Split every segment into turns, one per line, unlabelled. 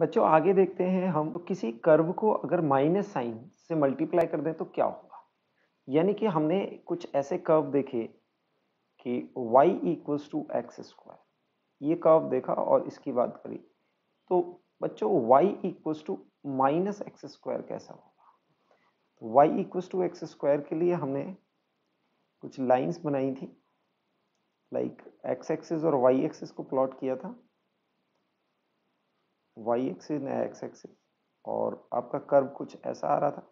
बच्चों आगे देखते हैं हम किसी कर्व को अगर माइनस साइन से मल्टीप्लाई कर दें तो क्या होगा यानी कि हमने कुछ ऐसे कर्व देखे कि y equals to x square ये कर्व देखा और इसकी बात करी तो बच्चों y equals to minus x square कैसा होगा तो y equals to x square के लिए हमने कुछ लाइंस बनाई थी लाइक एक्स एक्सिस और वाई एक्सिस को प्लॉट किया था वाई एक्सिस नया एक्स एक्सिस और आपका कर्व कुछ ऐसा आ रहा था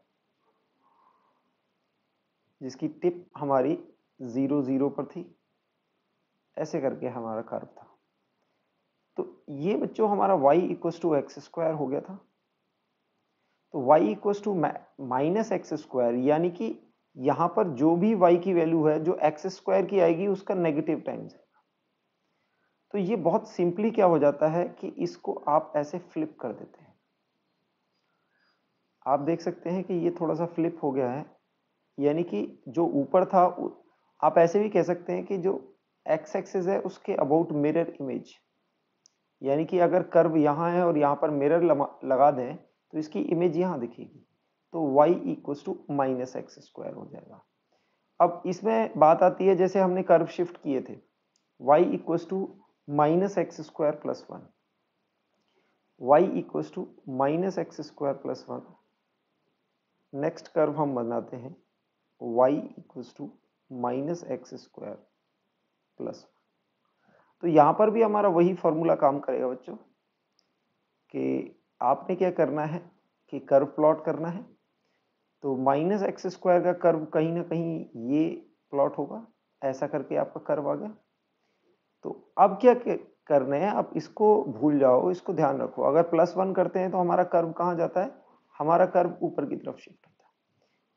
जिसकी टिप हमारी ज़ीरो ज़ीरो पर थी ऐसे करके हमारा कर्व था तो ये बच्चों हमारा y equals to x square हो गया था तो y equals to minus x square यानी कि यहाँ पर जो भी वाई की वैल्यू है जो एक्स स्क्वायर की आएगी उसका नेगेटिव टाइम्स है तो ये बहुत सिंपली क्या हो जाता है कि इसको आप ऐसे फ्लिप कर देते हैं आप देख सकते हैं कि ये थोड़ा सा फ्लिप हो गया है यानी कि जो ऊपर था आप ऐसे भी कह सकते हैं कि जो एक्स एक्सेस है उसके अबाउट मिरर इमेज यानी कि अगर कर्व यहाँ है और यहाँ पर मिरर लगा दें तो इसकी इमेज यहाँ दिखेगी तो y इक्व to minus x square हो जाएगा अब इसमें बात आती है जैसे हमने कर्व शिफ्ट किए थे y इक्व to minus x square plus one y इक्व to minus x square plus one next curve हम बनाते हैं y इक्व to minus x square plus तो यहाँ पर भी हमारा वही फॉर्मूला काम करेगा बच्चों कि आपने क्या करना है कि कर्व प्लॉट करना है तो माइनस एक्स स्क्वायर का कर्व कहीं ना कहीं ये प्लॉट होगा ऐसा करके आपका कर्व आ गया तो अब क्या करने हैं अब इसको भूल जाओ इसको ध्यान रखो अगर प्लस वन करते हैं तो हमारा कर्व कहाँ जाता है हमारा कर्व ऊपर की तरफ शिफ्ट होता है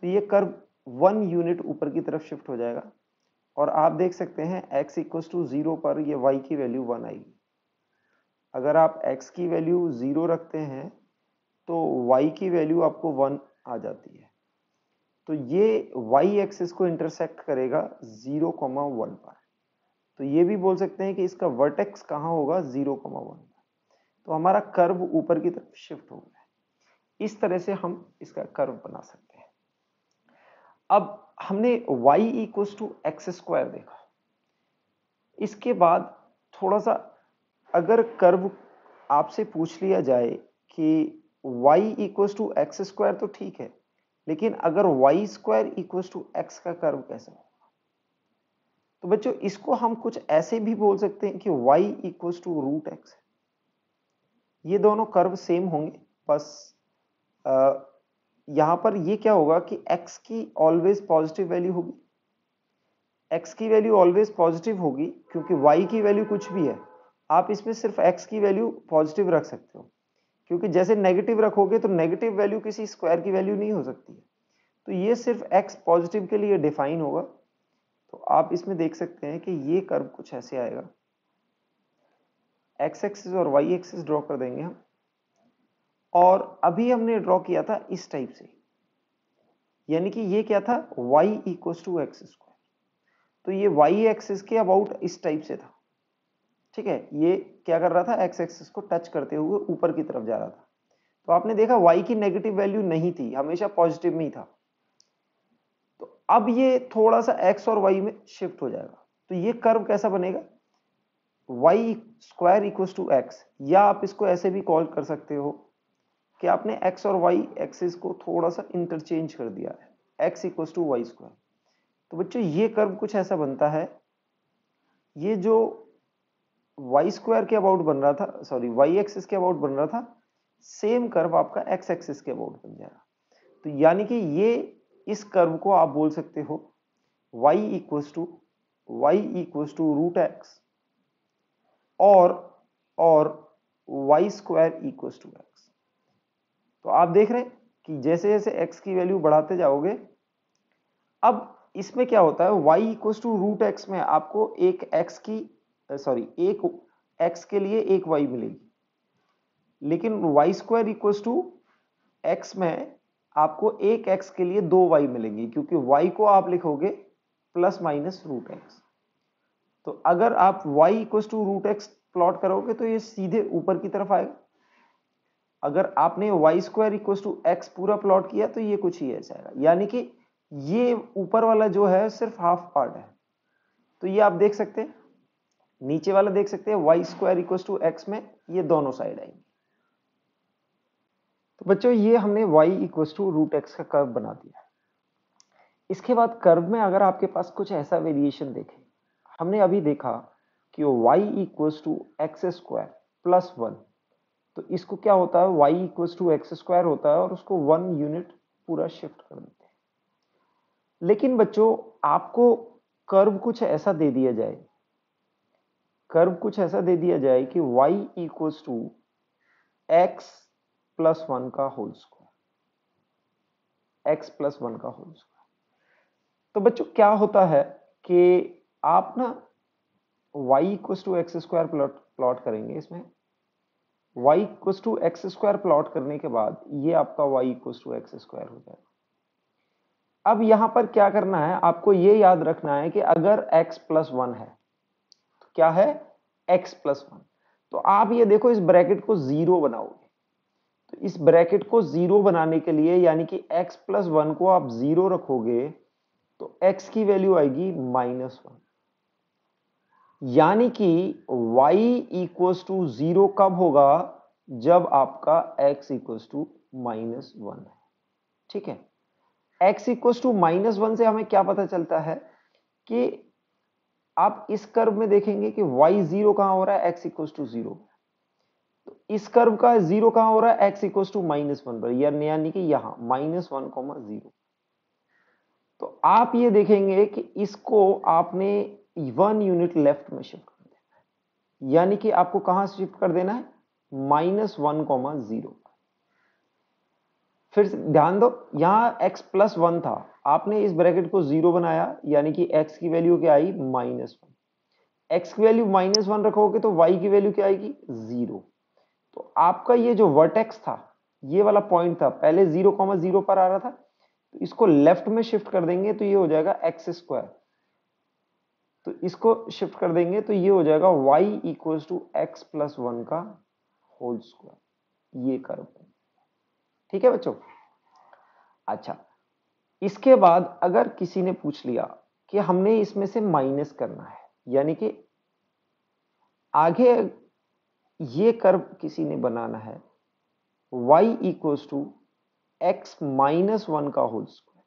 तो ये कर्व वन यूनिट ऊपर की तरफ शिफ्ट हो जाएगा और आप देख सकते हैं x इक्वस टू ज़ीरो पर ये y की वैल्यू वन आएगी अगर आप x की वैल्यू ज़ीरो रखते हैं तो y की वैल्यू आपको वन आ जाती है तो ये y एक्सिस को इंटरसेक्ट करेगा ज़ीरो कॉमा वन पर तो ये भी बोल सकते हैं कि इसका वर्टेक्स कहाँ होगा जीरो कमा वन तो हमारा कर्व ऊपर की तरफ शिफ्ट हो गया इस तरह से हम इसका कर्व बना सकते हैं अब हमने y इक्व टू एक्स स्क्वायर देखा इसके बाद थोड़ा सा अगर कर्व आपसे पूछ लिया जाए कि y इक्व टू एक्स स्क्वायर तो ठीक है लेकिन अगर वाई स्क्वायर इक्व टू एक्स का कर्व कैसा हो तो बच्चों इसको हम कुछ ऐसे भी बोल सकते हैं कि y equals to root x ये दोनों कर्व सेम होंगे बस यहां पर ये क्या होगा कि x की ऑलवेज पॉजिटिव वैल्यू होगी x की वैल्यू ऑलवेज पॉजिटिव होगी क्योंकि y की वैल्यू कुछ भी है आप इसमें सिर्फ x की वैल्यू पॉजिटिव रख सकते हो क्योंकि जैसे नेगेटिव रखोगे तो नेगेटिव वैल्यू किसी स्क्वायर की वैल्यू नहीं हो सकती है तो ये सिर्फ x पॉजिटिव के लिए डिफाइन होगा तो आप इसमें देख सकते हैं कि ये कर्व कुछ ऐसे आएगा एक्स एक्सिस और वाई एक्सिस ड्रॉ कर देंगे हम और अभी हमने ड्रॉ किया था इस टाइप से यानी कि ये क्या था वाई इक्व टू एक्स स्क्वायर तो ये वाई एक्सिस के अबाउट इस टाइप से था ठीक है ये क्या कर रहा था एक्स एक्सिस को टच करते हुए ऊपर की तरफ जा रहा था तो आपने देखा वाई की नेगेटिव वैल्यू नहीं थी हमेशा पॉजिटिव में ही था अब ये थोड़ा सा एक्स और वाई में शिफ्ट हो जाएगा तो ये कर्व कैसा बनेगा y square equals to x या आप इसको ऐसे भी कॉल कर सकते हो कि आपने एक्स और वाई एक्सिस को थोड़ा सा इंटरचेंज कर दिया है एक्स इक्व टू वाई स्क्वायर तो बच्चों ये कर्व कुछ ऐसा बनता है ये जो वाई स्क्वायर के अबाउट बन रहा था सॉरी वाई एक्सिस के अबाउट बन रहा था सेम कर्व आपका एक्स एक्सिस के अबाउट बन जाएगा तो यानी कि ये इस कर्व को आप बोल सकते हो y equals to y equals to root x और और y square equals to x तो आप देख रहे हैं कि जैसे जैसे x की वैल्यू बढ़ाते जाओगे अब इसमें क्या होता है y equals to root x में आपको एक x की सॉरी एक x के लिए एक y मिलेगी लेकिन y square equals to x में आपको एक एक्स के लिए दो वाई मिलेंगी क्योंकि वाई को आप लिखोगे प्लस माइनस रूट एक्स तो अगर आप y इक्व to root x plot करोगे तो ये सीधे ऊपर की तरफ आएगा अगर आपने वाई स्क्वायर इक्व टू एक्स पूरा प्लॉट किया तो ये कुछ ही ऐसा आएगा यानी कि ये ऊपर वाला जो है सिर्फ हाफ पार्ट है तो ये आप देख सकते हैं नीचे वाला देख सकते हैं वाई स्क्वायर इक्व टू एक्स में ये दोनों साइड आएंगे तो बच्चों ये हमने y इक्व टू रूट एक्स का कर्व बना दिया इसके बाद कर्व में अगर आपके पास कुछ ऐसा वेरिएशन देखे हमने अभी देखा कि y इक्व to x square plus one तो इसको क्या होता है वाई इक्व टू एक्स स्क्वायर होता है और उसको वन यूनिट पूरा शिफ्ट कर देते हैं लेकिन बच्चों आपको कर्व कुछ ऐसा दे दिया जाए कर्व कुछ ऐसा दे दिया जाए कि y इक्व to x plus one का whole square x plus one का होल स्क्वायर तो बच्चों क्या होता है कि आप ना y इक्व to x square plot plot करेंगे इसमें y इक्व to x square plot करने के बाद ये आपका वाई इक्व टू एक्स स्क्वायर हो जाएगा अब यहां पर क्या करना है आपको ये याद रखना है कि अगर x प्लस वन है तो क्या है x प्लस वन तो आप ये देखो इस ब्रैकेट को जीरो बनाओ इस ब्रैकेट को जीरो बनाने के लिए यानी कि x प्लस वन को आप जीरो रखोगे तो x की वैल्यू आएगी माइनस वन यानी कि y इक्वस टू जीरो कब होगा जब आपका x equals to minus one है ठीक है x equals to minus one से हमें क्या पता चलता है कि आप इस कर्व में देखेंगे कि y जीरो कहां हो रहा है x इक्वस टू जीरो इस कर्व का जीरो कहां हो रहा है एक्स इक्व टू माइनस वन पर यानी कि यहां माइनस वन कॉमा जीरो तो आप ये देखेंगे कि इसको आपने वन यूनिट लेफ्ट में शिफ्ट कर देना है यानी कि आपको कहां शिफ्ट कर देना है माइनस वन कॉमा जीरो फिर ध्यान दो यहां एक्स प्लस वन था आपने इस ब्रैकेट को जीरो बनाया यानी कि एक्स की वैल्यू क्या आई माइनस वन एक्स की वैल्यू माइनस वन रखोगे तो वाई की वैल्यू क्या आएगी जीरो तो आपका ये जो वर्टेक्स था ये वाला पॉइंट था पहले जीरो कॉमा जीरो पर आ रहा था तो इसको लेफ्ट में शिफ्ट कर देंगे तो ये हो जाएगा एक्स स्क्वायर तो इसको शिफ्ट कर देंगे तो ये हो जाएगा y equal to x plus one का होल स्क्वायर ये कर ठीक है बच्चों अच्छा इसके बाद अगर किसी ने पूछ लिया कि हमने इसमें से माइनस करना है यानी कि आगे ये कर्व किसी ने बनाना है y equals to x minus one का होल स्क्वायर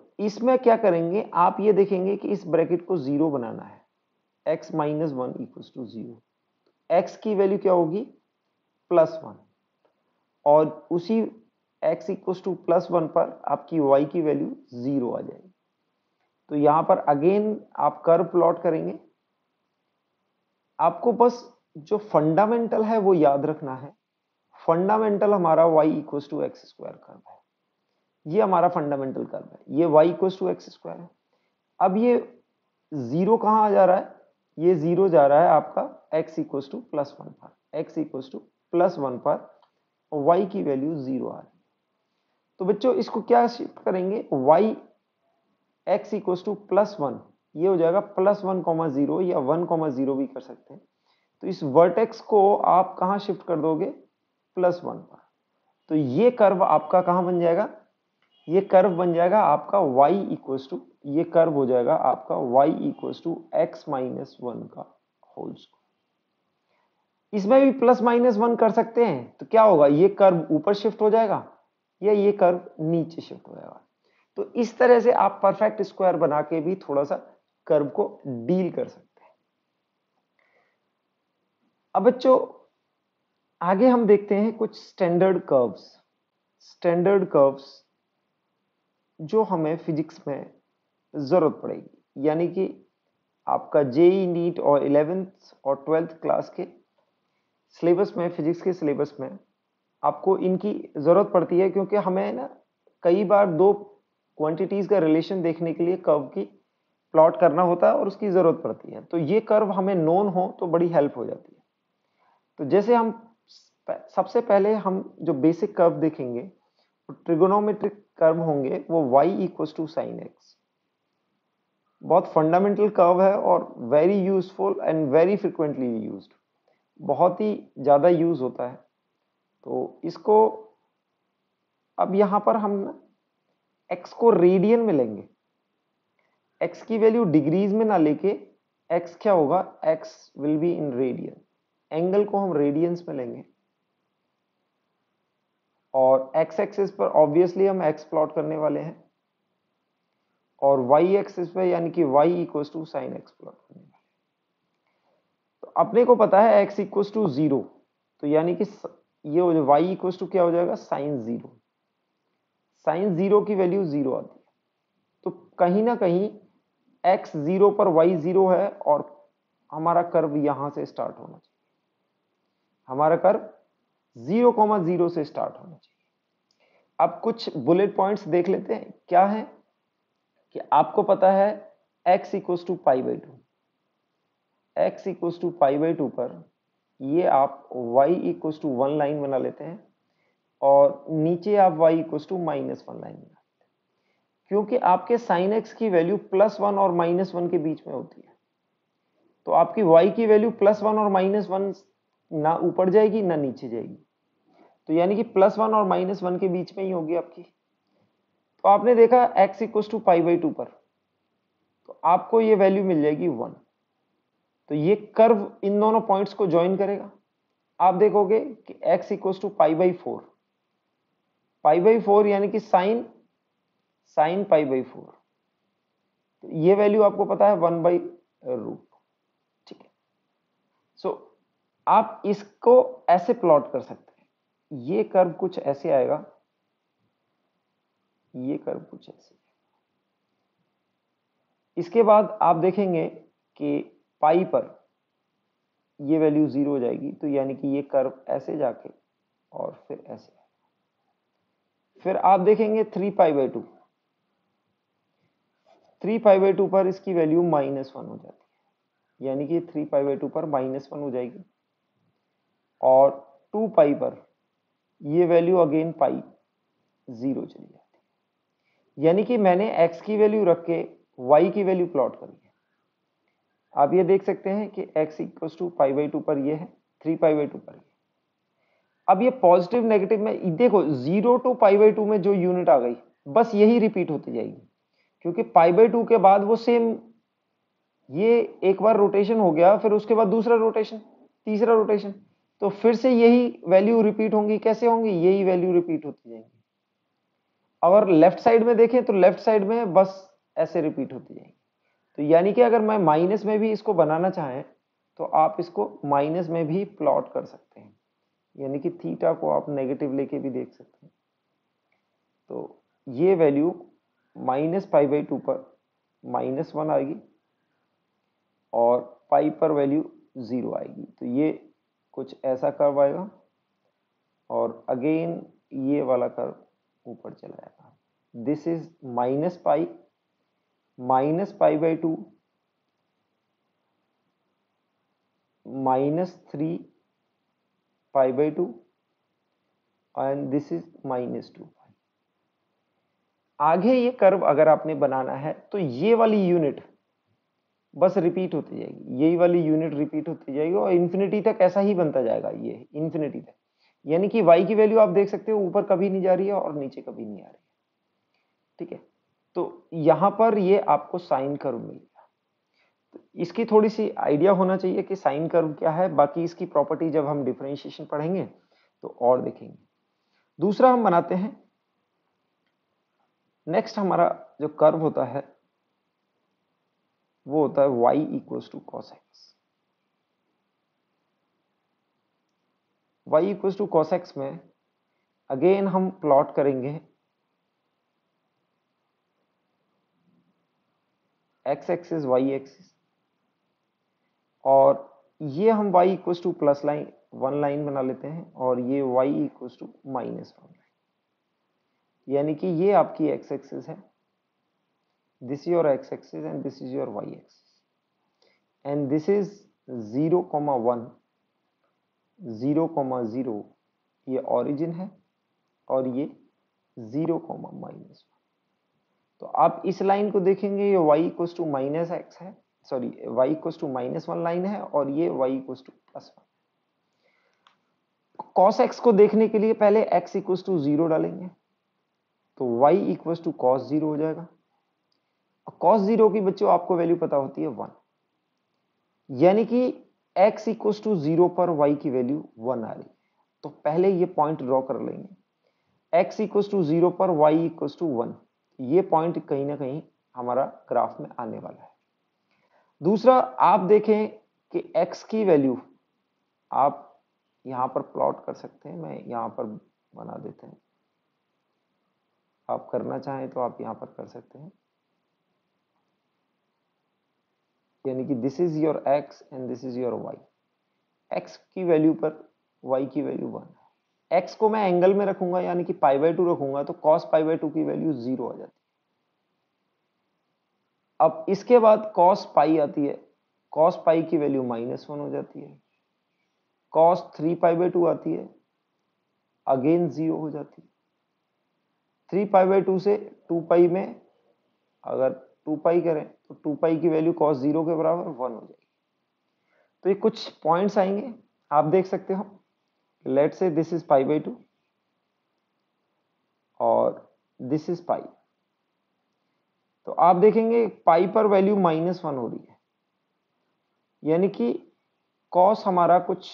तो इसमें क्या करेंगे आप ये देखेंगे कि इस ब्रैकेट को जीरो बनाना है x minus one equals to zero x की वैल्यू क्या होगी प्लस वन और उसी x equals to plus one पर आपकी y की वैल्यू जीरो आ जाएगी तो यहां पर अगेन आप कर्व प्लॉट करेंगे आपको बस जो फंडामेंटल है वो याद रखना है फंडामेंटल हमारा y इक्व to x square curve है ये हमारा फंडामेंटल कर्व है ये वाई इक्व टू एक्स स्क्वायर है अब ये जीरो कहाँ आ जा रहा है ये जीरो जा रहा है आपका एक्स इक्व टू प्लस वन पर एक्स इक्व टू प्लस वन पर वाई की वैल्यू जीरो आ रही है तो बच्चों इसको क्या शिफ्ट करेंगे y x इक्व to plus one ये हो जाएगा प्लस वन कॉमा जीरो या वन कॉमा जीरो भी कर सकते हैं तो इस वर्टेक्स को आप कहाँ शिफ्ट कर दोगे प्लस वन पर तो ये कर्व आपका कहाँ बन जाएगा ये कर्व बन जाएगा आपका वाई इक्वस टू ये कर्व हो जाएगा आपका y equals to x minus one का होल स्क्वायर इसमें भी प्लस माइनस वन कर सकते हैं तो क्या होगा ये कर्व ऊपर शिफ्ट हो जाएगा या ये कर्व नीचे शिफ्ट हो जाएगा तो इस तरह से आप परफेक्ट स्क्वायर बना के भी थोड़ा सा कर्व को डील कर सकते हैं अब बच्चों आगे हम देखते हैं कुछ स्टैंडर्ड कर्व्स स्टैंडर्ड कर्व्स जो हमें फिजिक्स में ज़रूरत पड़ेगी यानी कि आपका जेई नीट e और इलेवेंथ और ट्वेल्थ क्लास के सिलेबस में फिजिक्स के सिलेबस में आपको इनकी ज़रूरत पड़ती है क्योंकि हमें ना कई बार दो क्वांटिटीज़ का रिलेशन देखने के लिए कर्व की प्लॉट करना होता है और उसकी ज़रूरत पड़ती है तो ये कर्व हमें नोन हो तो बड़ी हेल्प हो जाती है तो जैसे हम सबसे पहले हम जो बेसिक कर्व देखेंगे तो ट्रिगोनोमेट्रिक कर्व होंगे वो y equals to sine x बहुत फंडामेंटल कर्व है और very useful and very frequently use बहुत ही ज़्यादा यूज होता है तो इसको अब यहाँ पर हम एक्स को रेडियन में लेंगे एक्स की वैल्यू डिग्रीज में ना लेके एक्स क्या होगा x will be in radian angle को हम रेडियंस में लेंगे और एक्स एक्सिस पर ऑब्वियसली हम एक्स प्लॉट करने वाले हैं और वाई एक्सिस पर यानी कि y इक्व to sine x plot करने वाले तो अपने को पता है एक्स इक्व टू जीरो तो यानी कि ये हो जाए वाई इक्व टू क्या हो जाएगा साइन जीरो साइन जीरो की वैल्यू जीरो आती है तो कहीं ना कहीं एक्स जीरो पर वाई जीरो है और हमारा कर्व यहां से स्टार्ट होना चाहिए हमारा कर्व जीरो कॉमा जीरो से स्टार्ट होना चाहिए अब कुछ बुलेट पॉइंट्स देख लेते हैं क्या है कि आपको पता है x equals to pi by two x equals to pi by two पर ये आप y equals to one line बना लेते हैं और नीचे आप y equals to minus one line बना क्योंकि आपके साइन एक्स की वैल्यू प्लस वन और माइनस वन के बीच में होती है तो आपकी वाई की वैल्यू प्लस वन और माइनस वन ना ऊपर जाएगी ना नीचे जाएगी तो यानी कि प्लस वन और माइनस वन के बीच में ही होगी आपकी तो आपने देखा x इक्व to pi by two पर तो आपको ये वैल्यू मिल जाएगी वन तो ये कर्व इन दोनों पॉइंट्स को ज्वाइन करेगा आप देखोगे कि x इक्व to pi by four pi by four यानी कि sine sine pi by four तो ये वैल्यू आपको पता है वन बाई रूट ठीक है सो आप इसको ऐसे प्लॉट कर सकते हैं ये कर्व कुछ ऐसे आएगा ये कर्व कुछ ऐसे इसके बाद आप देखेंगे कि पाई पर ये वैल्यू जीरो हो जाएगी तो यानी कि ये कर्व ऐसे जाके और फिर ऐसे फिर आप देखेंगे three pi by two three five by two पर इसकी वैल्यू माइनस वन हो जाती है यानी कि थ्री फाइव बाई टू पर माइनस वन हो जाएगी और टू पाई पर ये वैल्यू अगेन पाई जीरो चली जाती है यानी कि मैंने एक्स की वैल्यू रख के वाई की वैल्यू प्लॉट करी है आप ये देख सकते हैं कि x equals to five by two पर ये है थ्री फाइव बाई टू पर ये अब ये पॉजिटिव नेगेटिव में देखो zero to five by two में जो यूनिट आ गई बस यही रिपीट होती जाएगी क्योंकि पाई बाई टू के बाद वो सेम ये एक बार रोटेशन हो गया फिर उसके बाद दूसरा रोटेशन तीसरा रोटेशन तो फिर से यही वैल्यू रिपीट होंगी कैसे होंगी यही वैल्यू रिपीट होती जाएंगी अगर लेफ्ट साइड में देखें तो लेफ्ट साइड में बस ऐसे रिपीट होती जाएंगी तो यानी कि अगर मैं माइनस में भी इसको बनाना चाहें तो आप इसको माइनस में भी प्लॉट कर सकते हैं यानी कि थीटा को आप नेगेटिव लेके भी देख सकते हैं तो ये value minus five by two पर माइनस वन आएगी और पाई पर वैल्यू ज़ीरो आएगी तो ये कुछ ऐसा कर्व आएगा और अगेन ये वाला कर्व ऊपर चला जाएगा this is minus pi minus pi by two minus three pi by two and this is minus two आगे ये कर्व अगर आपने बनाना है तो ये वाली यूनिट बस रिपीट होती जाएगी यही वाली यूनिट रिपीट होती जाएगी और इन्फिनिटी तक ऐसा ही बनता जाएगा ये इन्फिनिटी तक यानी कि वाई की वैल्यू आप देख सकते हो ऊपर कभी नहीं जा रही है और नीचे कभी नहीं आ रही है ठीक है तो यहाँ पर ये आपको साइन कर्व मिल गया तो इसकी थोड़ी सी आइडिया होना चाहिए कि साइन कर्व क्या है बाकी इसकी प्रॉपर्टी जब हम डिफ्रेंशिएशन पढ़ेंगे तो और देखेंगे दूसरा हम बनाते हैं नेक्स्ट हमारा जो कर्व होता है वो होता है y equals to cos x y equals to cos x में अगेन हम प्लॉट करेंगे एक्स एक्सिस वाई एक्सिस और ये हम y equals to plus line one line बना लेते हैं और ये y equals to minus one यानी कि ये आपकी एक्स एक्सिस है this your x axis and this is your y axis and this is zero comma one zero comma zero ये ऑरिजिन है और ये ज़ीरो कॉमा माइनस वन तो आप इस लाइन को देखेंगे ये y equals to minus x है sorry y equals to minus one line है और ये y equals to plus one cos x को देखने के लिए पहले x इक्वस टू जीरो डालेंगे तो y equals to cos zero हो जाएगा और कॉस जीरो की बच्चों आपको वैल्यू पता होती है वन यानी कि x इक्वल्स टू जीरो पर y की वैल्यू वन आ रही तो पहले ये पॉइंट ड्रॉ कर लेंगे x इक्वल्स टू जीरो पर y इक्वल्स टू वन ये पॉइंट कहीं ना कहीं हमारा ग्राफ में आने वाला है दूसरा आप देखें कि x की वैल्यू आप यहां पर प्लॉट कर सकते हैं मैं यहां पर बना देते हैं आप करना चाहें तो आप यहाँ पर कर सकते हैं यानी कि this is your x and this is your y x की वैल्यू पर वाई की वैल्यू वन एक्स को मैं एंगल में रखूंगा यानी कि पाई बाई टू रखूंगा तो कॉस पाई बाई टू की वैल्यू जीरो आ जाती है अब इसके बाद कॉस पाई आती है कॉस पाई की वैल्यू माइनस वन हो जाती है cos three pi by two आती है अगेन जीरो हो जाती है थ्री पाई बाई टू से टू पाई में अगर टू पाई करें तो टू पाई की वैल्यू कॉस जीरो के बराबर वन हो जाएगी तो ये कुछ पॉइंट्स आएंगे आप देख सकते हो let say this is pi by two और दिस इज पाई तो आप देखेंगे पाई पर वैल्यू माइनस वन हो रही है यानी कि कॉस हमारा कुछ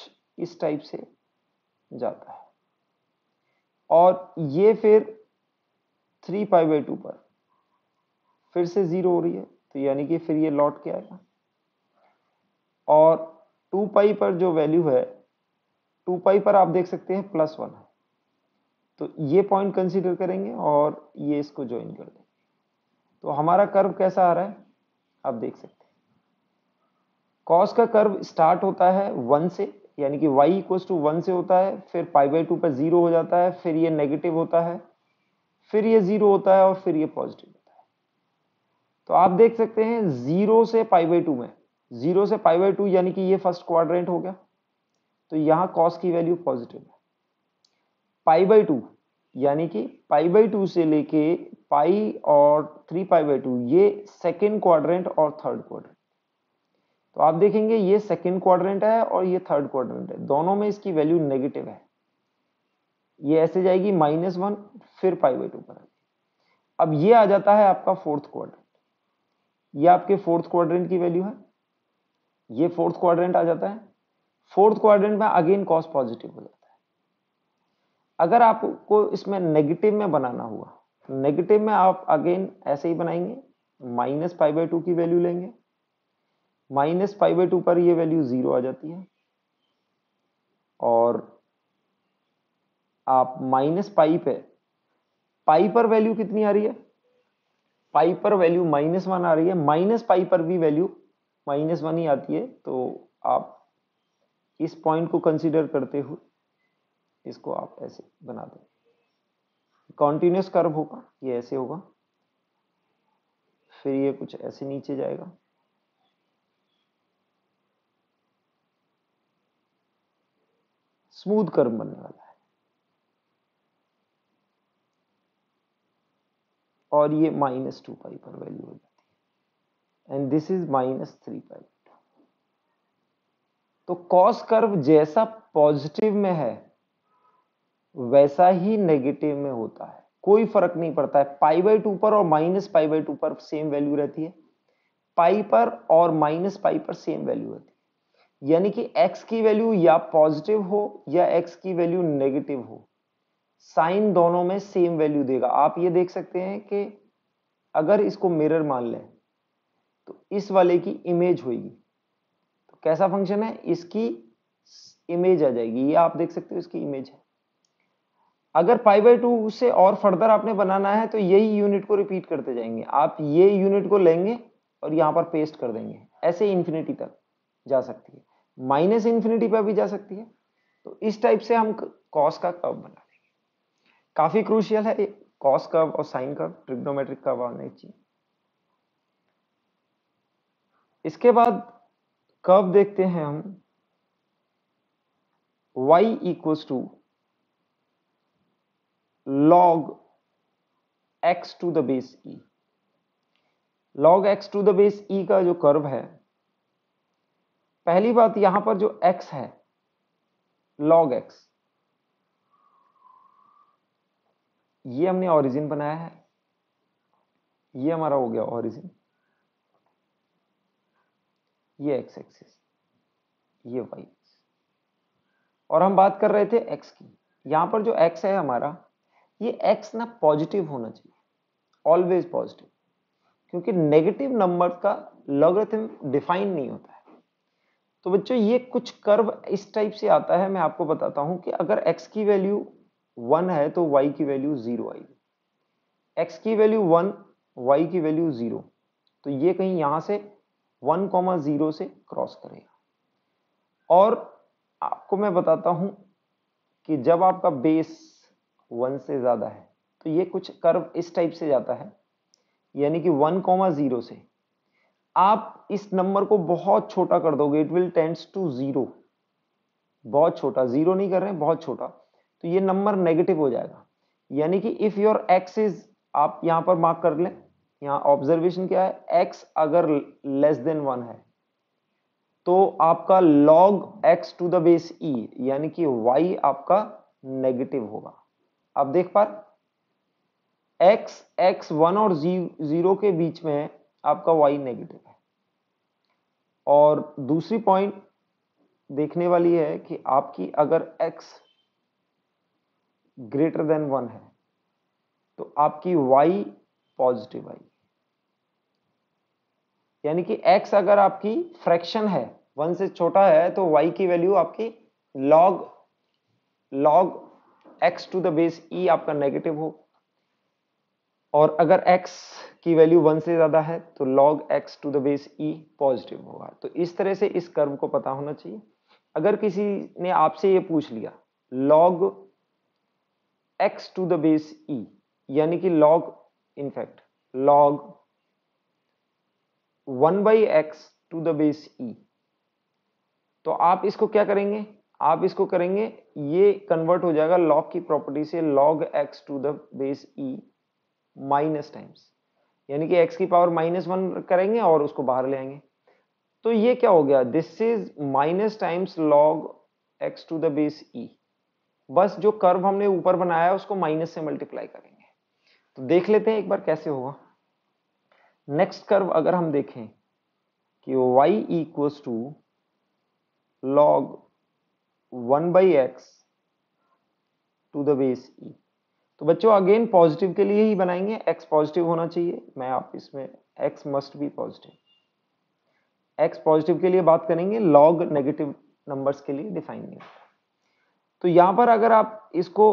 इस टाइप से जाता है और ये फिर थ्री पाई बाई टू पर फिर से ज़ीरो हो रही है तो यानी कि फिर ये लौट के आएगा और टू पाई पर जो वैल्यू है टू पाई पर आप देख सकते हैं प्लस वन है तो ये पॉइंट कंसीडर करेंगे और ये इसको ज्वाइन कर देंगे तो हमारा कर्व कैसा आ रहा है आप देख सकते हैं कॉस का कर्व स्टार्ट होता है वन से यानी कि y इक्व टू वन से होता है फिर पाई बाई टू पर जीरो हो जाता है फिर ये नेगेटिव होता है फिर ये जीरो होता है और फिर ये पॉजिटिव होता है तो आप देख सकते हैं जीरो से पाई बाई टू में जीरो से पाई बाई टू यानी कि ये फर्स्ट क्वाड्रेंट हो गया तो यहां कॉस की वैल्यू पॉजिटिव है पाई बाई टू यानी कि पाई बाई टू से लेके पाई और थ्री पाई बाई टू ये सेकेंड क्वाड्रेंट और थर्ड क्वाड्रेंट तो आप देखेंगे ये सेकेंड क्वाड्रेंट है और ये थर्ड क्वाड्रेंट है दोनों में इसकी वैल्यू नेगेटिव है ये ऐसे जाएगी माइनस वन फिर पाई बाई टू पर आएगी अब ये आ जाता है आपका फोर्थ क्वाड्रेंट ये आपके फोर्थ क्वाड्रेंट की वैल्यू है ये फोर्थ क्वाड्रेंट आ जाता है फोर्थ क्वाड्रेंट में अगेन कॉस पॉजिटिव हो जाता है अगर आपको इसमें नेगेटिव में बनाना हुआ नेगेटिव तो में आप अगेन ऐसे ही बनाएंगे माइनस फाइव बाई टू की वैल्यू लेंगे माइनस फाइव बाई टू पर ये वैल्यू जीरो आ जाती है और आप माइनस पाई पे पाई पर वैल्यू कितनी आ रही है पाई पर वैल्यू माइनस वन आ रही है माइनस पाई पर भी वैल्यू माइनस वन ही आती है तो आप इस पॉइंट को कंसीडर करते हुए इसको आप ऐसे बना दें कॉन्टिन्यूस कर्व होगा ये ऐसे होगा फिर ये कुछ ऐसे नीचे जाएगा स्मूथ कर्व बनने वाला है और ये माइनस टू पाई पर वैल्यू हो जाती है and this is minus three pi तो कॉस कर्व जैसा पॉजिटिव में है वैसा ही नेगेटिव में होता है कोई फर्क नहीं पड़ता है पाई बाई टू पर और माइनस पाई बाई टू पर सेम वैल्यू रहती है पाई पर और माइनस पाई पर सेम वैल्यू रहती है यानी कि एक्स की वैल्यू या पॉजिटिव हो या एक्स की वैल्यू नेगेटिव हो साइन दोनों में सेम वैल्यू देगा आप ये देख सकते हैं कि अगर इसको मिरर मान लें तो इस वाले की इमेज होगी तो कैसा फंक्शन है इसकी इमेज आ जाएगी ये आप देख सकते हो इसकी इमेज है अगर पाई बाई टू से और फर्दर आपने बनाना है तो यही यूनिट को रिपीट करते जाएंगे आप ये यूनिट को लेंगे और यहाँ पर पेस्ट कर देंगे ऐसे इन्फिनिटी तक जा सकती है माइनस इन्फिनिटी पर भी जा सकती है तो इस टाइप से हम कॉस का कर्व बना काफी क्रूशियल है कॉस कर्व और साइन कर्व ट्रिग्नोमेट्रिक कर्व आने चाहिए इसके बाद कर्व देखते हैं हम y equals to log x to the base e log x to the base e का जो कर्व है पहली बात यहां पर जो x है log x ये हमने ऑरिजिन बनाया है ये हमारा हो गया ऑरिजिन ये एक्स एक्सिस ये वाई एक्स और हम बात कर रहे थे एक्स की यहां पर जो एक्स है हमारा ये एक्स ना पॉजिटिव होना चाहिए ऑलवेज पॉजिटिव क्योंकि नेगेटिव नंबर का लॉगरिथम डिफाइन नहीं होता है तो बच्चों ये कुछ कर्व इस टाइप से आता है मैं आपको बताता हूं कि अगर एक्स की वैल्यू वन है तो वाई की वैल्यू जीरो आएगी एक्स की वैल्यू वन वाई की वैल्यू जीरो तो ये कहीं यहां से वन कॉमा जीरो से क्रॉस करेगा और आपको मैं बताता हूं कि जब आपका बेस वन से ज़्यादा है तो ये कुछ कर्व इस टाइप से जाता है यानी कि वन कॉमा जीरो से आप इस नंबर को बहुत छोटा कर दोगे it will tends to zero बहुत छोटा जीरो नहीं कर रहे हैं बहुत छोटा तो ये नंबर नेगेटिव हो जाएगा यानी कि इफ योर एक्स इज आप यहां पर मार्क कर लें यहां ऑब्जर्वेशन क्या है एक्स अगर लेस देन वन है तो आपका log x to the base e यानी कि वाई आपका नेगेटिव होगा आप देख पा एक्स एक्स वन और जीरो के बीच में है आपका वाई नेगेटिव है और दूसरी पॉइंट देखने वाली है कि आपकी अगर एक्स ग्रेटर देन वन है तो आपकी वाई पॉजिटिव आई यानी कि एक्स अगर आपकी फ्रैक्शन है वन से छोटा है तो वाई की वैल्यू आपकी log log x to the base e आपका नेगेटिव हो और अगर x की वैल्यू वन से ज़्यादा है तो log x to the base e positive होगा तो इस तरह से इस कर्व को पता होना चाहिए अगर किसी ने आपसे ये पूछ लिया log x to the base e यानी कि log in fact log one by x to the base e तो आप इसको क्या करेंगे आप इसको करेंगे ये कन्वर्ट हो जाएगा लॉग की प्रॉपर्टी से log x to the base e minus times यानी कि x की पावर माइनस वन करेंगे और उसको बाहर ले आएंगे तो ये क्या हो गया this is minus times log x to the base e बस जो कर्व हमने ऊपर बनाया है उसको माइनस से मल्टीप्लाई करेंगे तो देख लेते हैं एक बार कैसे होगा नेक्स्ट कर्व अगर हम देखें कि y equals to log one by x to the base e तो बच्चों अगेन पॉजिटिव के लिए ही बनाएंगे x पॉजिटिव होना चाहिए मैं आप इसमें x must be positive x positive के लिए बात करेंगे लॉग नेगेटिव नंबर्स के लिए डिफाइन नहीं होता तो यहां पर अगर आप इसको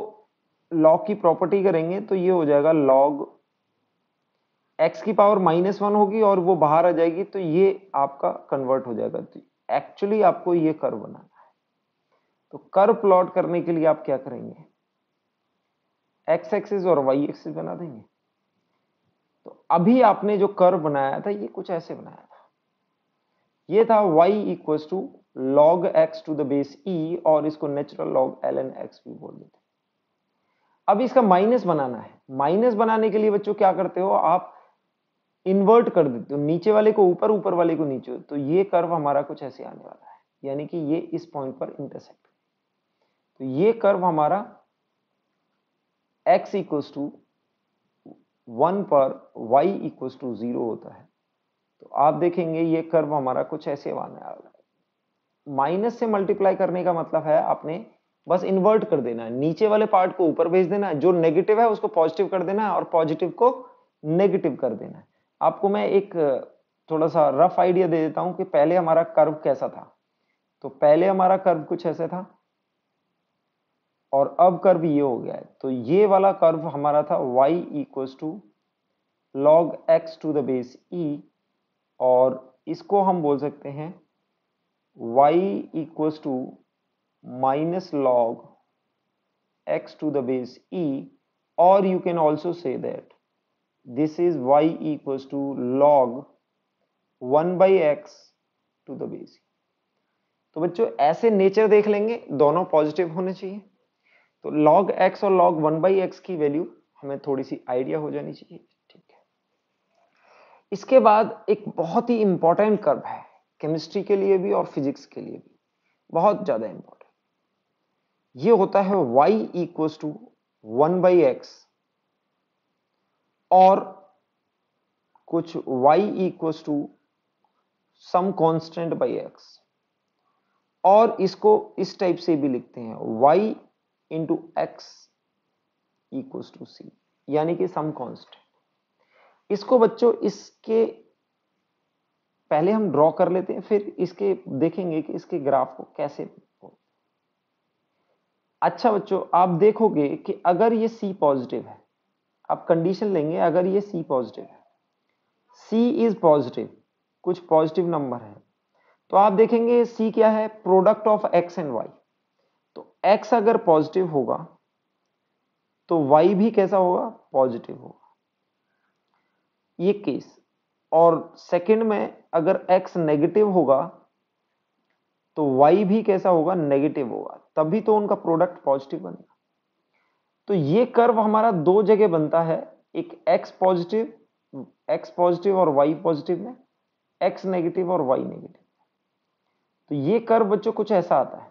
लॉग की प्रॉपर्टी करेंगे तो ये हो जाएगा लॉग एक्स की पावर माइनस वन होगी और वो बाहर आ जाएगी तो ये आपका कन्वर्ट हो जाएगा तो एक्चुअली आपको ये कर बनाना है तो कर प्लॉट करने के लिए आप क्या करेंगे एक्स एक्सिस और वाई एक्सिस बना देंगे तो अभी आपने जो कर्व बनाया था ये कुछ ऐसे बनाया था ये था y equals to log x to the base e और इसको natural log L N x भी बोल देते अब इसका माइनस बनाना है माइनस बनाने के लिए बच्चों क्या करते हो आप इन्वर्ट कर देते हो नीचे वाले को ऊपर ऊपर वाले को नीचे तो ये कर्व हमारा कुछ ऐसे आने वाला है यानी कि ये इस पॉइंट पर इंटरसेक्ट तो ये कर्व हमारा x इक्वल्स टू वन पर y इक्वल्स टू जीरो होता है तो आप देखेंगे ये कर्व हमारा कुछ ऐसे आने वाला है माइनस से मल्टीप्लाई करने का मतलब है आपने बस इन्वर्ट कर देना है नीचे वाले पार्ट को ऊपर भेज देना है जो नेगेटिव है उसको पॉजिटिव कर देना है और पॉजिटिव को नेगेटिव कर देना है आपको मैं एक थोड़ा सा रफ आइडिया दे देता हूं कि पहले हमारा कर्व कैसा था तो पहले हमारा कर्व कुछ ऐसा था और अब कर्व ये हो गया है तो ये वाला कर्व हमारा था y equals to log x to the base e और इसको हम बोल सकते हैं y equals to minus log x to the base e or you can also say that this is y equals to log 1 by x to the base e. तो बच्चों ऐसे nature देख लेंगे दोनों पॉजिटिव होने चाहिए तो log x और log 1 बाई एक्स की वैल्यू हमें थोड़ी सी आइडिया हो जानी चाहिए ठीक है इसके बाद एक बहुत ही इंपॉर्टेंट कर्व है केमिस्ट्री के लिए भी और फिजिक्स के लिए भी बहुत ज़्यादा इंपॉर्टेंट ये होता है y equals to one by x और कुछ y equals to some constant by x और इसको इस टाइप से भी लिखते हैं y into x equals to c यानी कि सम कांस्टेंट इसको बच्चों इसके पहले हम ड्रॉ कर लेते हैं फिर इसके देखेंगे कि इसके ग्राफ को कैसे अच्छा बच्चों आप देखोगे कि अगर ये सी पॉजिटिव है आप कंडीशन लेंगे अगर ये सी पॉजिटिव है सी इज पॉजिटिव कुछ पॉजिटिव नंबर है तो आप देखेंगे सी क्या है product of x and Y तो एक्स अगर पॉजिटिव होगा तो वाई भी कैसा होगा पॉजिटिव होगा ये केस और सेकंड में अगर x नेगेटिव होगा तो y भी कैसा होगा नेगेटिव होगा तभी तो उनका प्रोडक्ट पॉजिटिव बनेगा तो ये कर्व हमारा दो जगह बनता है एक x पॉजिटिव x पॉजिटिव और y पॉजिटिव में x नेगेटिव और y नेगेटिव तो ये कर्व बच्चों कुछ ऐसा आता है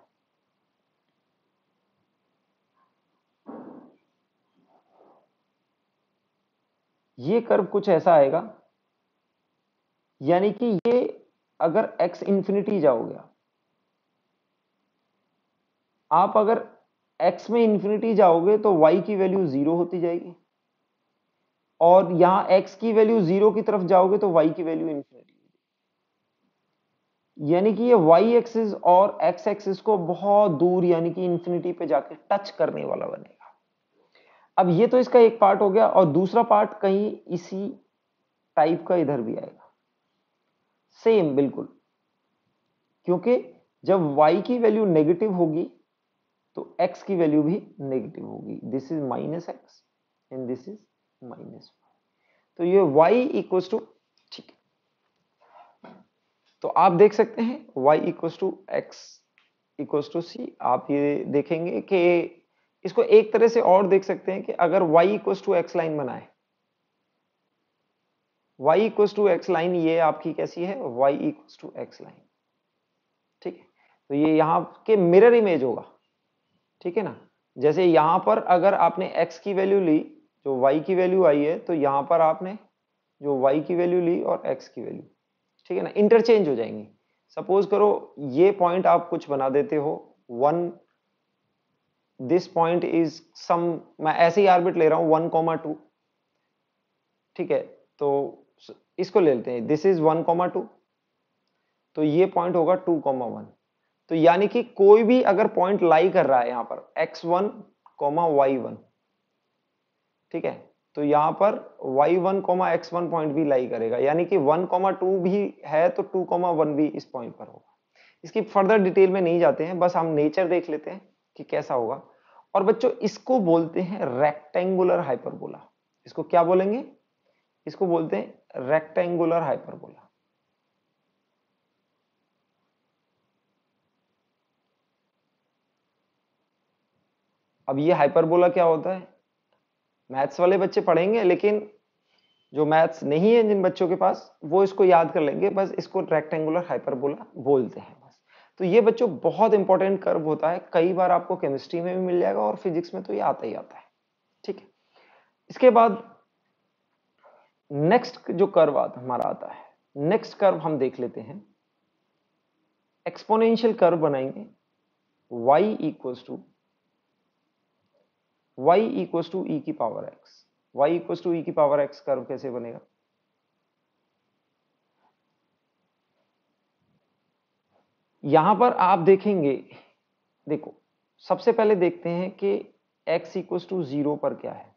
ये कर्व कुछ ऐसा आएगा यानी कि ये अगर x इंफिनिटी जाओगे आप अगर x में इंफिनिटी जाओगे तो y की वैल्यू जीरो होती जाएगी और यहां x की वैल्यू जीरो की तरफ जाओगे तो y की वैल्यू इंफिनिटी यानी कि ये y एक्सिस और x एक्सिस को बहुत दूर यानी कि इंफिनिटी पे जाके टच करने वाला बनेगा अब ये तो इसका एक पार्ट हो गया और दूसरा पार्ट कहीं इसी टाइप का इधर भी आएगा सेम बिल्कुल क्योंकि जब y की वैल्यू नेगेटिव होगी तो x की वैल्यू भी नेगेटिव होगी this is minus x and this is minus तो ये y इक्व टू ठीक तो आप देख सकते हैं y इक्व to x इक्व to c आप ये देखेंगे कि इसको एक तरह से और देख सकते हैं कि अगर y इक्व टू एक्स लाइन बनाए y इक्व टू एक्स लाइन ये आपकी कैसी है y इक्व टू एक्स लाइन ठीक है तो ये यहाँ के मिरर इमेज होगा ठीक है ना जैसे यहाँ पर अगर आपने x की वैल्यू ली जो y की वैल्यू आई है तो यहाँ पर आपने जो y की वैल्यू ली और x की वैल्यू ठीक है ना इंटरचेंज हो जाएंगी सपोज करो ये पॉइंट आप कुछ बना देते हो one this point is some मैं ऐसे ही आर्बिट ले रहा हूँ वन कॉमा टू ठीक है तो इसको ले लेते हैं this is one comma two तो ये पॉइंट होगा टू कॉमा वन तो यानी कि कोई भी अगर पॉइंट लाई कर रहा है यहां पर x one comma y one ठीक है तो यहां पर y one comma x one point भी लाई करेगा यानी कि वन कॉमा टू भी है तो टू कॉमा वन भी इस पॉइंट पर होगा इसकी फर्दर डिटेल में नहीं जाते हैं बस हम नेचर देख लेते हैं कि कैसा होगा और बच्चों इसको बोलते हैं रेक्टेंगुलर हाइपरबोला इसको क्या बोलेंगे इसको बोलते हैं रेक्टेंगुलर हाइपरबोला अब ये हाइपरबोला क्या होता है मैथ्स वाले बच्चे पढ़ेंगे लेकिन जो मैथ्स नहीं है जिन बच्चों के पास वो इसको याद कर लेंगे बस इसको रेक्टेंगुलर हाइपरबोला बोलते हैं बस तो ये बच्चों बहुत इंपॉर्टेंट कर्व होता है कई बार आपको केमिस्ट्री में भी मिल जाएगा और फिजिक्स में तो ये आता ही आता है ठीक है इसके बाद नेक्स्ट जो कर्व हमारा आता है नेक्स्ट कर्व हम देख लेते हैं एक्सपोनेंशियल कर्व बनाएंगे y equals to y equals to e की power x y equals to e की पावर x कर्व कैसे बनेगा यहां पर आप देखेंगे देखो सबसे पहले देखते हैं कि x इक्व टू जीरो पर क्या है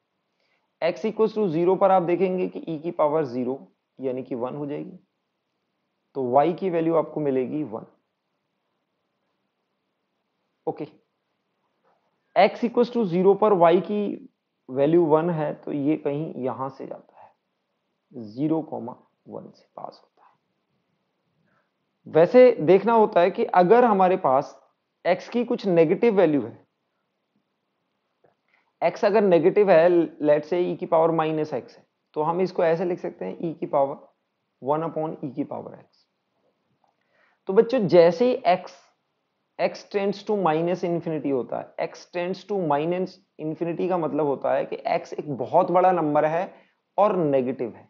एक्स इक्व टू जीरो पर आप देखेंगे कि ई e की पावर जीरो यानी कि वन हो जाएगी तो वाई की वैल्यू आपको मिलेगी one okay x इक्व to zero पर वाई की वैल्यू वन है तो ये कहीं यहां से जाता है जीरो कॉमा वन से पास होता है वैसे देखना होता है कि अगर हमारे पास एक्स की कुछ नेगेटिव वैल्यू है एक्स अगर नेगेटिव है लेट से ई की पावर माइनस एक्स है तो हम इसको ऐसे लिख सकते हैं ई e की पावर वन अपॉन ई की पावर एक्स तो बच्चों जैसे ही x x tends to minus infinity होता है x tends to minus infinity का मतलब होता है कि एक्स एक बहुत बड़ा नंबर है और नेगेटिव है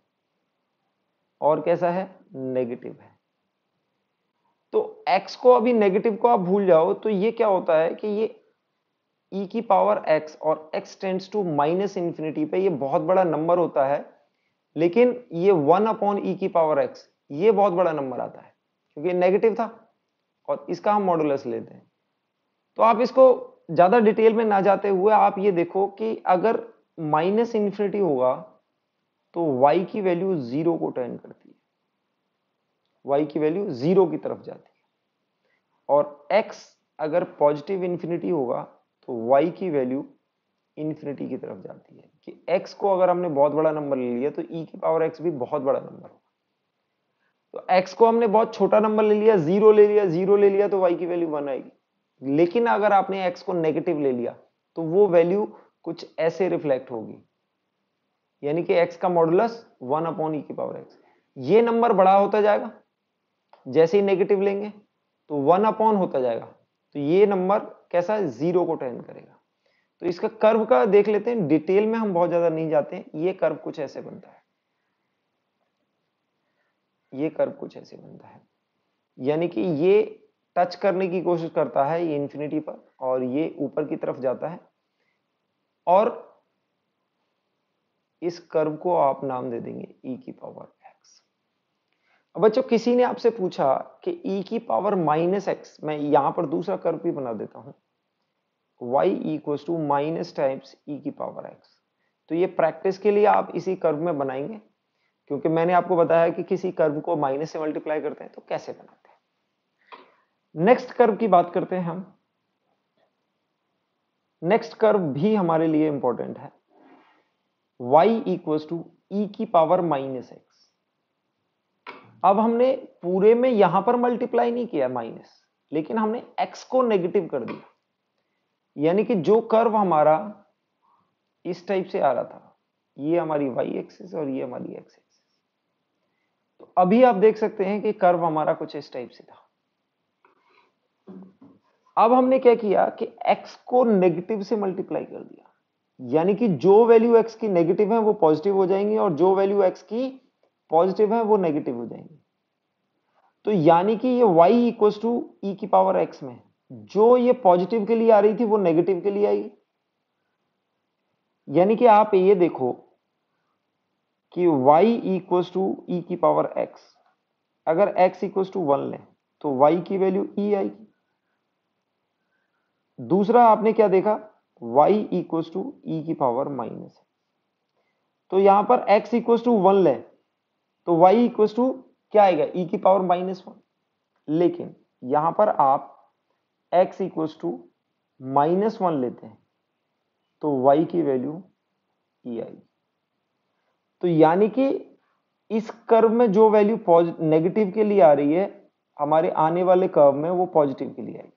और कैसा है नेगेटिव है तो एक्स को अभी नेगेटिव को आप भूल जाओ तो ये क्या होता है कि ये ई e की पावर एक्स और x tends to minus infinity पे ये बहुत बड़ा नंबर होता है लेकिन ये वन अपॉन ई की पावर एक्स ये बहुत बड़ा नंबर आता है क्योंकि नेगेटिव था और इसका हम मॉडुलस लेते हैं तो आप इसको ज़्यादा डिटेल में ना जाते हुए आप ये देखो कि अगर माइनस इन्फिनिटी होगा तो y की वैल्यू जीरो को टर्न करती है y की वैल्यू जीरो की तरफ जाती है और x अगर पॉजिटिव इन्फिनिटी होगा तो y की वैल्यू इन्फिनिटी की तरफ जाती है कि x को अगर हमने बहुत बड़ा नंबर ले लिया तो e की पावर x भी बहुत बड़ा नंबर होगा तो x को हमने बहुत छोटा नंबर ले लिया जीरो ले लिया जीरो ले लिया तो y की वैल्यू वन आएगी लेकिन अगर आपने x को नेगेटिव ले लिया तो वो वैल्यू कुछ ऐसे रिफ्लेक्ट होगी यानी कि x का मॉडुलस वन अपॉन ई की पावर x ये नंबर बड़ा होता जाएगा जैसे ही नेगेटिव लेंगे तो वन अपॉन होता जाएगा तो ये नंबर कैसा जीरो को टर्न करेगा तो इसका कर्व का देख लेते हैं डिटेल में हम बहुत ज्यादा नहीं जाते हैं ये कर्व कुछ ऐसे बनता है ये कर्व कुछ ऐसे बनता है यानी कि ये टच करने की कोशिश करता है ये इंफिनिटी पर और ये ऊपर की तरफ जाता है और इस कर्व को आप नाम दे देंगे e की पावर x अब बच्चों किसी ने आपसे पूछा कि e की पावर माइनस एक्स मैं यहां पर दूसरा कर्व भी बना देता हूं y इक्व to minus times e की पावर x तो ये प्रैक्टिस के लिए आप इसी कर्व में बनाएंगे क्योंकि मैंने आपको बताया कि किसी कर्व को माइनस से मल्टीप्लाई करते हैं तो कैसे बनाते हैं नेक्स्ट कर्व की बात करते हैं हम नेक्स्ट कर्व भी हमारे लिए इंपॉर्टेंट है y इक्वल्स टू ई की पावर माइनस एक्स अब हमने पूरे में यहां पर मल्टीप्लाई नहीं किया माइनस लेकिन हमने x को नेगेटिव कर दिया यानी कि जो कर्व हमारा इस टाइप से आ रहा था ये हमारी वाई एक्सिस और ये हमारी x एक्सिस तो अभी आप देख सकते हैं कि कर्व हमारा कुछ इस टाइप से था अब हमने क्या किया कि x को नेगेटिव से मल्टीप्लाई कर दिया यानी कि जो वैल्यू x की नेगेटिव है वो पॉजिटिव हो जाएंगी और जो वैल्यू x की पॉजिटिव है वो नेगेटिव हो जाएंगी तो यानी कि ये y इक्वल्स टू ई की पावर x में है जो ये पॉजिटिव के लिए आ रही थी वो नेगेटिव के लिए आई यानी कि आप ये देखो कि y इक्वल्स टू ई की पावर x अगर x इक्वल्स टू वन लें तो y की वैल्यू e आएगी दूसरा आपने क्या देखा y इक्वल्स टू ई की पावर माइनस तो यहां पर x इक्व टू वन लें तो y इक्व टू क्या आएगा e की पावर माइनस वन लेकिन यहां पर आप x equals to minus one लेते हैं तो वाई की वैल्यू e आएगी तो यानी कि इस कर्व में जो वैल्यू नेगेटिव के लिए आ रही है हमारे आने वाले कर्व में वो पॉजिटिव के लिए आएगी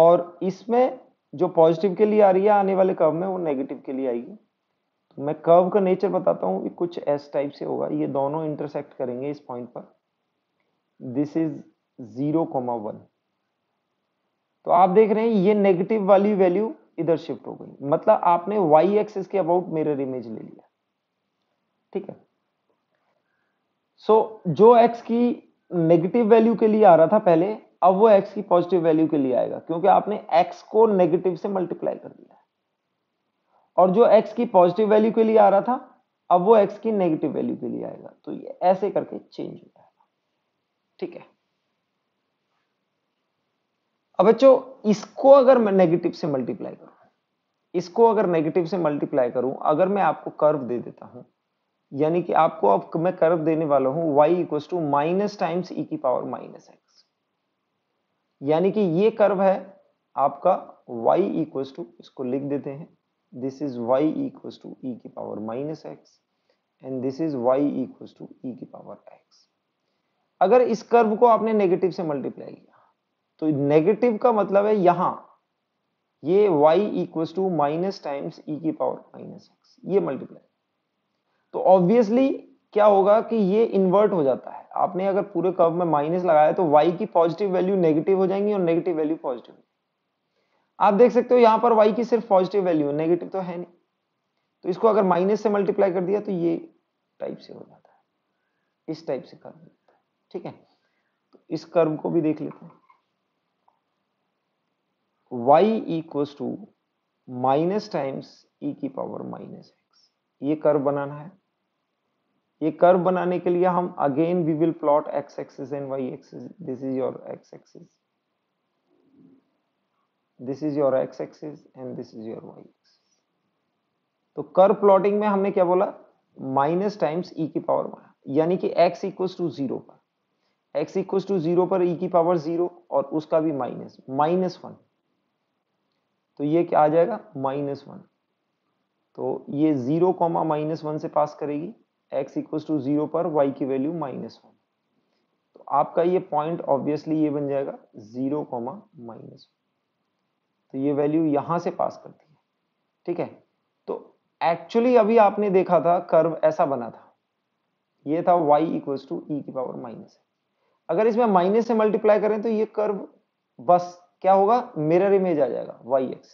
और इसमें जो पॉजिटिव के लिए आ रही है आने वाले कर्व में वो नेगेटिव के लिए आएगी तो मैं कर्व का नेचर बताता हूँ कुछ एस टाइप से होगा ये दोनों इंटरसेक्ट करेंगे इस पॉइंट पर this is zero comma one तो आप देख रहे हैं ये नेगेटिव वाली वैल्यू इधर शिफ्ट हो गई मतलब आपने वाई एक्सिस के अबाउट मिरर इमेज ले लिया ठीक है सो so, जो एक्स की नेगेटिव वैल्यू के लिए आ रहा था पहले अब वो एक्स की पॉजिटिव वैल्यू के लिए आएगा क्योंकि आपने एक्स को नेगेटिव से मल्टीप्लाई कर दिया और जो एक्स की पॉजिटिव वैल्यू के लिए आ रहा था अब वो एक्स की नेगेटिव वैल्यू के लिए आएगा तो ये ऐसे करके चेंज हो जाएगा ठीक है अब बच्चों इसको अगर मैं नेगेटिव से मल्टीप्लाई करूं इसको अगर नेगेटिव से मल्टीप्लाई करूं अगर मैं आपको कर्व दे देता हूं यानी कि आपको अब मैं कर्व देने वाला हूं y equal to minus times e की पावर माइनस एक्स यानी कि ये कर्व है आपका y इक्वल टू इसको लिख देते हैं this is y equal to e की power minus x and this is y equal to e की पावर एक्स अगर इस कर्व को आपने नेगेटिव से मल्टीप्लाई किया तो नेगेटिव का मतलब है यहां ये y equal to minus times e की पावर माइनस एक्स ये मल्टीप्लाई तो ऑब्वियसली क्या होगा कि ये इन्वर्ट हो जाता है आपने अगर पूरे कर्व में माइनस लगाया तो y की पॉजिटिव वैल्यू नेगेटिव हो जाएंगी और नेगेटिव वैल्यू पॉजिटिव आप देख सकते हो यहां पर y की सिर्फ पॉजिटिव वैल्यू नेगेटिव तो है नहीं तो इसको अगर माइनस से मल्टीप्लाई कर दिया तो ये टाइप से हो जाता है इस टाइप से कर्व ठीक है तो इस कर्व को भी देख लेते हैं y equals to minus times e की पावर माइनस एक्स ये कर्व बनाना है ये कर्व बनाने के लिए हम again we will plot x axis and y axis this is your x axis this is your x axis and this is your y axis तो कर्व प्लॉटिंग में हमने क्या बोला माइनस टाइम्स ई की पावर यानी कि x equals to zero पर x equals to zero पर ई e की पावर जीरो और उसका भी माइनस माइनस वन तो ये क्या आ जाएगा माइनस वन तो ये जीरो कॉमा माइनस वन से पास करेगी एक्स इक्वल्स टू जीरो पर वाई की वैल्यू माइनस वन तो आपका ये पॉइंट ऑब्वियसली ये बन जाएगा जीरो कॉमा माइनस तो ये वैल्यू यहाँ से पास करती है ठीक है तो एक्चुअली अभी आपने देखा था कर्व ऐसा बना था ये था वाई इक्व टू ई की पावर माइनस अगर इसमें माइनस से मल्टीप्लाई करें तो ये कर्व बस क्या होगा मिरर इमेज आ जाएगा वाई एक्स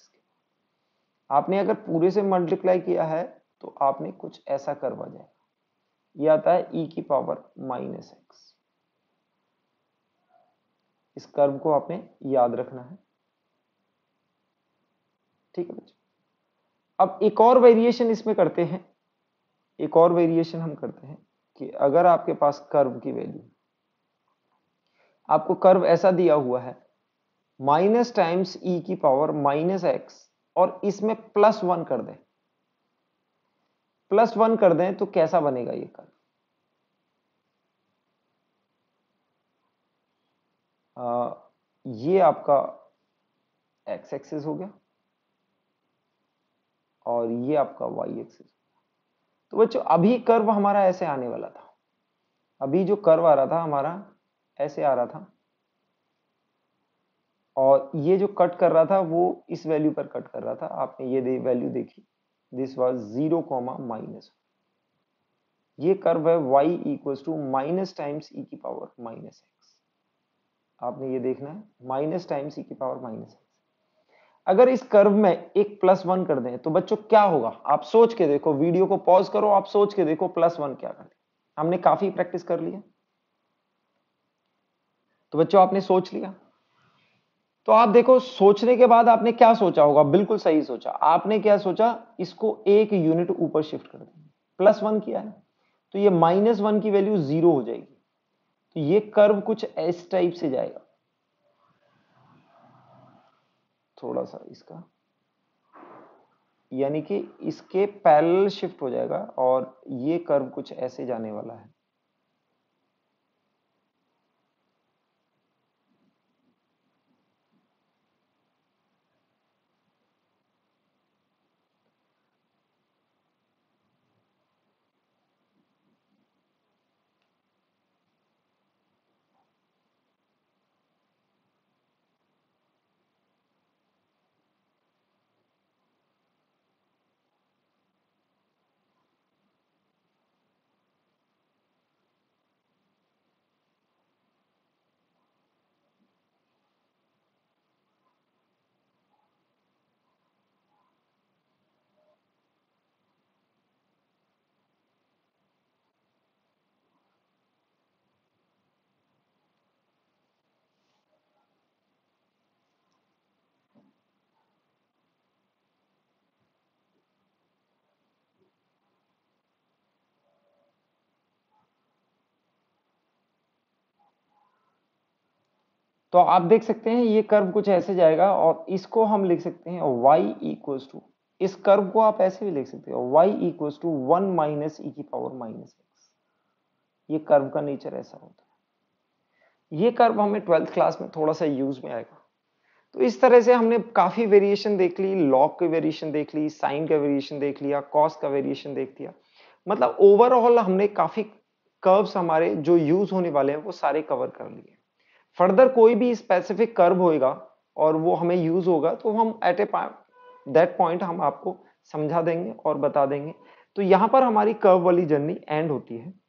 आपने अगर पूरे से मल्टीप्लाई किया है तो आपने कुछ ऐसा करवा जाएगा ये आता है ई e की पावर माइनस एक्स इस कर्व को आपने याद रखना है ठीक है बच्चों अब एक और वेरिएशन इसमें करते हैं एक और वेरिएशन हम करते हैं कि अगर आपके पास कर्व की वैल्यू आपको कर्व ऐसा दिया हुआ है माइनस टाइम्स ई e की पावर माइनस एक्स और इसमें प्लस वन कर दें प्लस वन कर दें तो कैसा बनेगा ये कर्व ये आपका एक्स एक्सिस हो गया और ये आपका वाई एक्सिस तो बच्चों अभी कर्व हमारा ऐसे आने वाला था अभी जो कर्व आ रहा था हमारा ऐसे आ रहा था और ये जो कट कर रहा था वो इस वैल्यू पर कट कर रहा था आपने ये दे, वैल्यू देखी this was zero comma minus ये कर्व है y equal to minus times e की पावर माइनस एक्स आपने ये देखना है माइनस टाइम्स ई की पावर माइनस एक्स अगर इस कर्व में एक प्लस वन कर दें तो बच्चों क्या होगा आप सोच के देखो वीडियो को पॉज करो आप सोच के देखो प्लस वन क्या कर हमने काफी प्रैक्टिस कर लिया तो बच्चों आपने सोच लिया तो आप देखो सोचने के बाद आपने क्या सोचा होगा बिल्कुल सही सोचा आपने क्या सोचा इसको एक यूनिट ऊपर शिफ्ट कर दिया प्लस वन किया है तो ये माइनस वन की वैल्यू जीरो हो जाएगी तो ये कर्व कुछ एस टाइप से जाएगा थोड़ा सा इसका यानी कि इसके पैरेलल शिफ्ट हो जाएगा और ये कर्व कुछ ऐसे जाने वाला है तो आप देख सकते हैं ये कर्व कुछ ऐसे जाएगा और इसको हम लिख सकते हैं वाई इक्वल्स टू इस कर्व को आप ऐसे भी लिख सकते हो y equals to one minus e की पावर माइनस एक्स ये कर्व का नेचर ऐसा होता है ये कर्व हमें ट्वेल्थ क्लास में थोड़ा सा यूज में आएगा तो इस तरह से हमने काफी वेरिएशन देख ली लॉग की वेरिएशन देख ली साइन का वेरिएशन देख लिया कॉस का वेरिएशन देख लिया मतलब ओवरऑल हमने काफी कर्व्स हमारे जो यूज होने वाले हैं वो सारे कवर कर लिए फर्दर कोई भी स्पेसिफिक कर्व होएगा और वो हमें यूज होगा तो हम एट ए दैट पॉइंट हम आपको समझा देंगे और बता देंगे तो यहाँ पर हमारी कर्व वाली जर्नी एंड होती है